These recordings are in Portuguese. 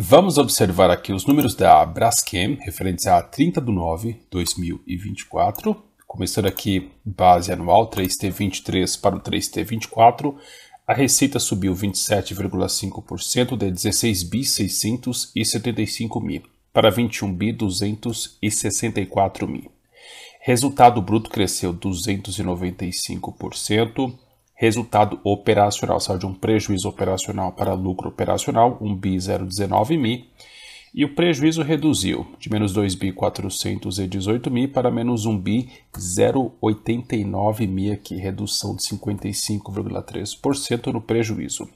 Vamos observar aqui os números da Braskem, referentes a 30 de 9 de 2024, começando aqui base anual 3T23 para o 3T24, a receita subiu 27,5% de 16 bi mil para 21 bi 264 mil. Resultado bruto cresceu 295%, Resultado operacional saiu de um prejuízo operacional para lucro operacional, um bi 019 mil, e o prejuízo reduziu de menos 2 bi mil para menos 1 bi 089 mil aqui, redução de 55,3% no prejuízo.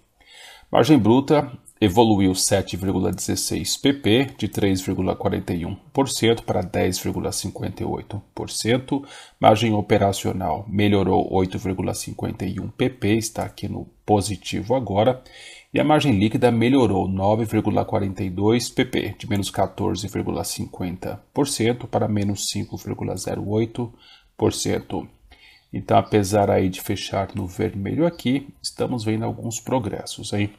Margem bruta evoluiu 7,16 pp de 3,41% para 10,58%. Margem operacional melhorou 8,51 pp, está aqui no positivo agora. E a margem líquida melhorou 9,42 pp, de menos 14,50% para menos 5,08%. Então, apesar aí de fechar no vermelho aqui, estamos vendo alguns progressos, hein?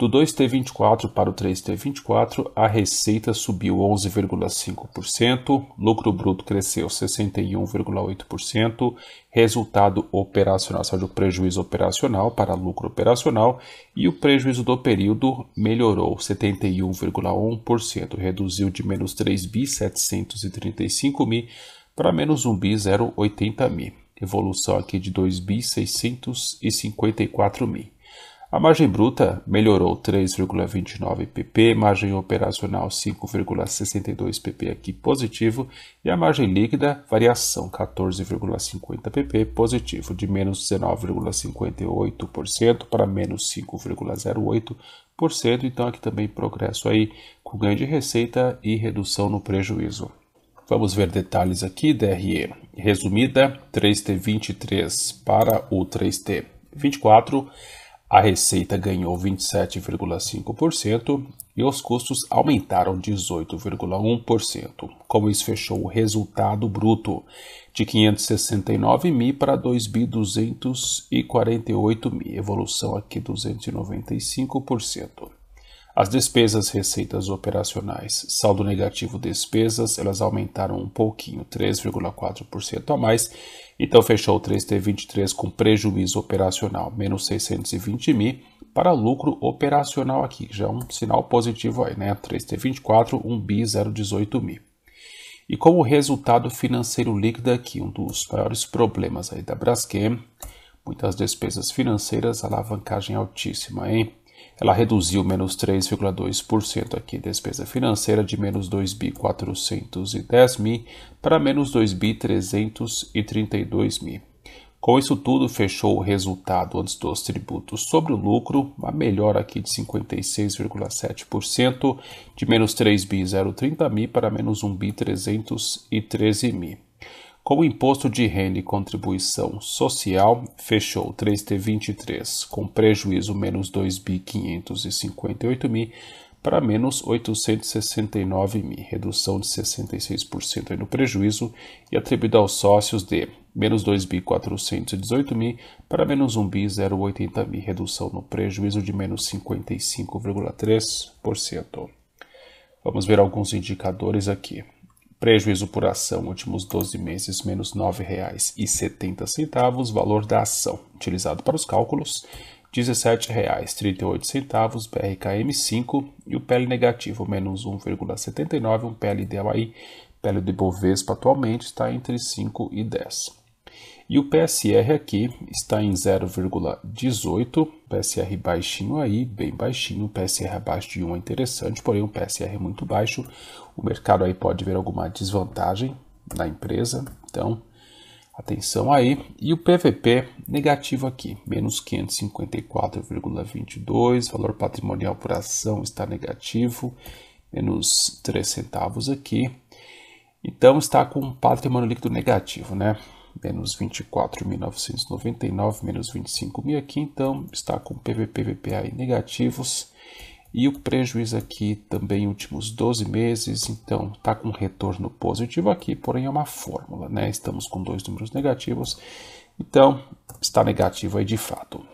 Do 2T24 para o 3T24, a receita subiu 11,5%, lucro bruto cresceu 61,8%, resultado operacional saiu do prejuízo operacional para lucro operacional e o prejuízo do período melhorou 71,1%, reduziu de menos 3.735 mil para menos 1 mil, evolução aqui de 2.654 mil. A margem bruta melhorou 3,29 pp, margem operacional 5,62 pp aqui positivo e a margem líquida variação 14,50 pp positivo de menos 19,58% para menos 5,08%, então aqui também progresso aí com ganho de receita e redução no prejuízo. Vamos ver detalhes aqui, DRE. Resumida, 3T23 para o 3T24 a receita ganhou 27,5% e os custos aumentaram 18,1%. Como isso, fechou o resultado bruto de 569 mil para 2.248 mil, evolução aqui 295%. As despesas, receitas operacionais, saldo negativo despesas, elas aumentaram um pouquinho, 3,4% a mais, então fechou o 3T23 com prejuízo operacional, menos 620 mil, para lucro operacional aqui, já é um sinal positivo aí, né? 3T24, 1 bi 018 mil. E como resultado financeiro líquido aqui, um dos maiores problemas aí da Braskem, muitas despesas financeiras, alavancagem altíssima, hein? Ela reduziu menos 3,2% aqui, despesa financeira de menos 2 mil para menos 2 mil. Com isso tudo, fechou o resultado antes dos tributos sobre o lucro, uma melhora aqui de 56,7%, de menos 3 mil para menos 1 mil. Com o imposto de renda e contribuição social, fechou 3T23 com prejuízo menos 2.558 mil para menos 869 mil, redução de 66% no prejuízo e atribuído aos sócios de menos 2.418 mil para menos 1.080 mil, redução no prejuízo de menos 55,3%. Vamos ver alguns indicadores aqui. Prejuízo por ação, últimos 12 meses, menos R$ 9,70, valor da ação, utilizado para os cálculos, R$ 17,38, BRKM5 e o PL negativo, menos 1,79, um PL de PL de Bovespa atualmente está entre 5 e 10. E o PSR aqui está em 0,18, PSR baixinho aí, bem baixinho, PSR abaixo de 1 é interessante, porém um PSR é muito baixo, o mercado aí pode ver alguma desvantagem na empresa, então atenção aí. E o PVP negativo aqui, menos 554,22, valor patrimonial por ação está negativo, menos 3 centavos aqui. Então está com patrimônio líquido negativo, né? menos 24.999, menos 25.000 aqui, então está com PVPVPA vpa negativos. E o prejuízo aqui também últimos 12 meses, então está com retorno positivo aqui, porém é uma fórmula, né? Estamos com dois números negativos, então está negativo aí de fato.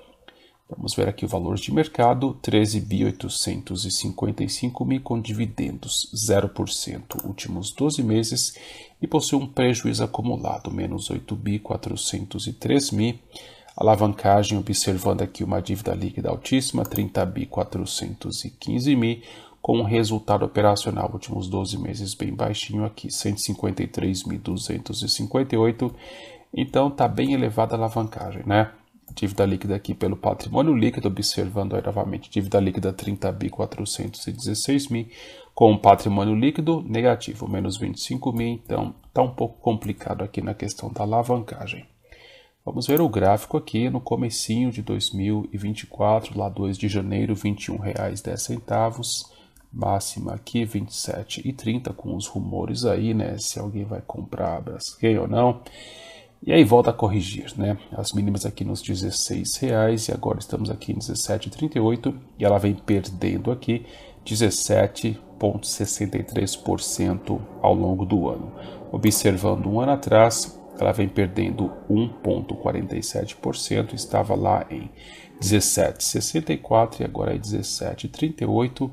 Vamos ver aqui o valor de mercado, 13.855 mil com dividendos, 0%, últimos 12 meses, e possui um prejuízo acumulado, menos 8.403 mil, alavancagem, observando aqui uma dívida líquida altíssima, 30.415 mil, com um resultado operacional, últimos 12 meses bem baixinho aqui, 153.258, então está bem elevada a alavancagem, né? dívida líquida aqui pelo patrimônio líquido, observando aí novamente dívida líquida 30.416.000 mil, com patrimônio líquido negativo, menos 25.000, mil, então está um pouco complicado aqui na questão da alavancagem. Vamos ver o gráfico aqui no comecinho de 2024, lá 2 de janeiro, R$ 21,10, máxima aqui 27,30 com os rumores aí, né, se alguém vai comprar a Braskem ou não. E aí volta a corrigir, né? As mínimas aqui nos R$16,00 e agora estamos aqui em 17,38 e ela vem perdendo aqui 17,63% ao longo do ano. Observando um ano atrás, ela vem perdendo 1,47%, estava lá em 17,64 e agora é 17,38.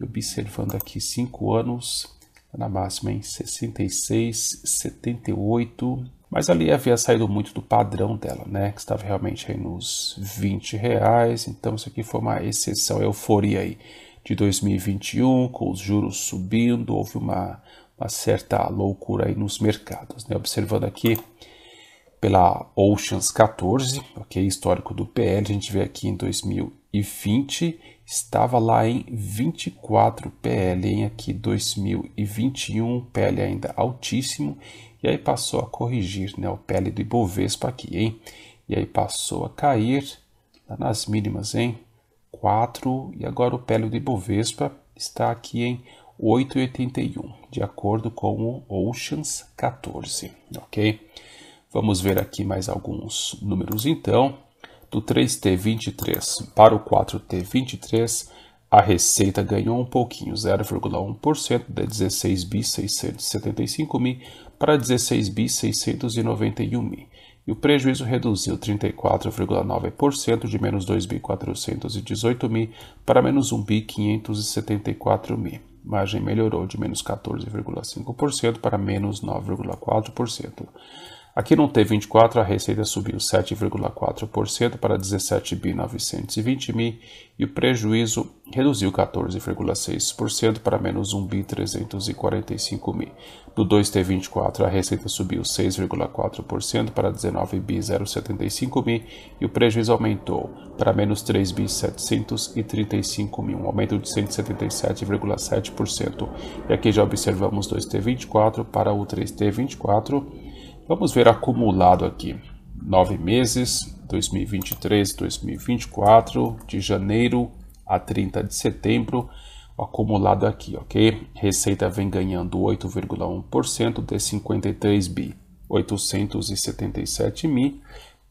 E observando aqui 5 anos, tá na máxima em 66,78 mas ali havia saído muito do padrão dela, né? Que estava realmente aí nos 20 reais. Então isso aqui foi uma exceção, euforia aí de 2021, com os juros subindo, houve uma, uma certa loucura aí nos mercados, né? Observando aqui pela Oceans 14, ok? Histórico do PL, a gente vê aqui em 2020, estava lá em 24 PL, em aqui 2021, PL ainda altíssimo, e aí passou a corrigir, né? O PL do Ibovespa aqui, hein? E aí passou a cair, lá tá nas mínimas, hein? 4, e agora o PL do Ibovespa está aqui em 8,81, de acordo com o Oceans 14, ok? Vamos ver aqui mais alguns números então. Do 3T23 para o 4T23, a receita ganhou um pouquinho, 0,1%, de 16 675 mil para 16 691 mil. E o prejuízo reduziu 34,9% de menos 2 418 mil para menos 1 bi 574 mil. Margem melhorou de menos 14,5% para menos 9,4%. Aqui no T24, a receita subiu 7,4% para 17 mil e o prejuízo reduziu 14,6% para menos 1 mil. No 2T24, a receita subiu 6,4% para 19 mil e o prejuízo aumentou para menos 3.735.000, mil, um aumento de 177,7%. E aqui já observamos 2T24 para o 3T24 Vamos ver acumulado aqui. Nove meses, 2023, 2024, de janeiro a 30 de setembro, acumulado aqui, ok? Receita vem ganhando 8,1% de 53 bi, 877 mil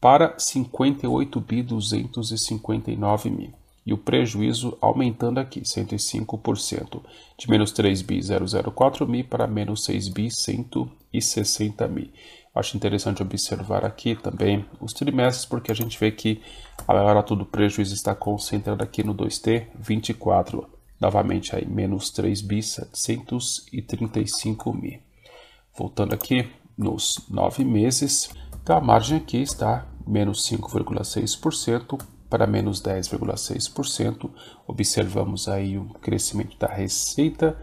para 58 bi 259 mil e o prejuízo aumentando aqui, 105%, de menos 3 bi 004 mil para menos 6 bi 160 mil. Acho interessante observar aqui também os trimestres, porque a gente vê que a maior alta do prejuízo está concentrada aqui no 2T 24, novamente aí menos 3 bi 735 mil. Voltando aqui nos nove meses, então a margem aqui está menos 5,6% para menos 10,6%. Observamos aí o crescimento da receita,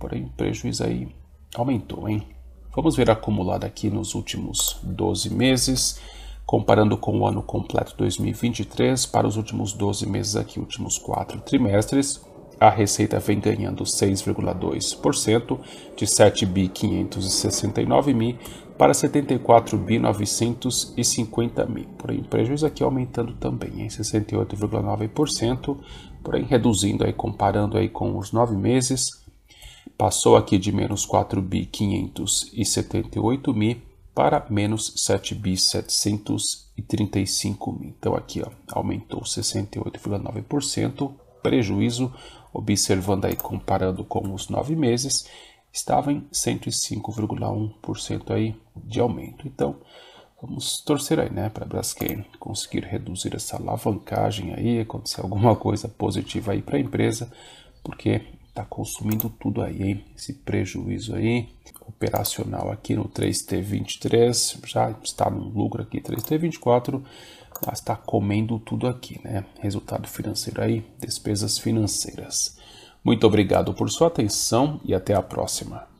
porém o prejuízo aí aumentou, hein? Vamos ver acumulado aqui nos últimos 12 meses, comparando com o ano completo 2023, para os últimos 12 meses aqui, últimos quatro trimestres, a receita vem ganhando 6,2%, de 7 bi 569 mil para 74 bi 950 mil. Porém, prejuízo aqui aumentando também em 68,9%, porém reduzindo aí comparando aí com os nove meses, passou aqui de menos 4 578 mil para menos 7 735 mil. Então aqui ó, aumentou 68,9%, prejuízo observando aí, comparando com os nove meses, estava em 105,1% aí de aumento. Então, vamos torcer aí, né, para a Braskem conseguir reduzir essa alavancagem aí, acontecer alguma coisa positiva aí para a empresa, porque está consumindo tudo aí, hein? esse prejuízo aí operacional aqui no 3T23 já está no lucro aqui 3T24 mas está comendo tudo aqui, né? Resultado financeiro aí, despesas financeiras. Muito obrigado por sua atenção e até a próxima.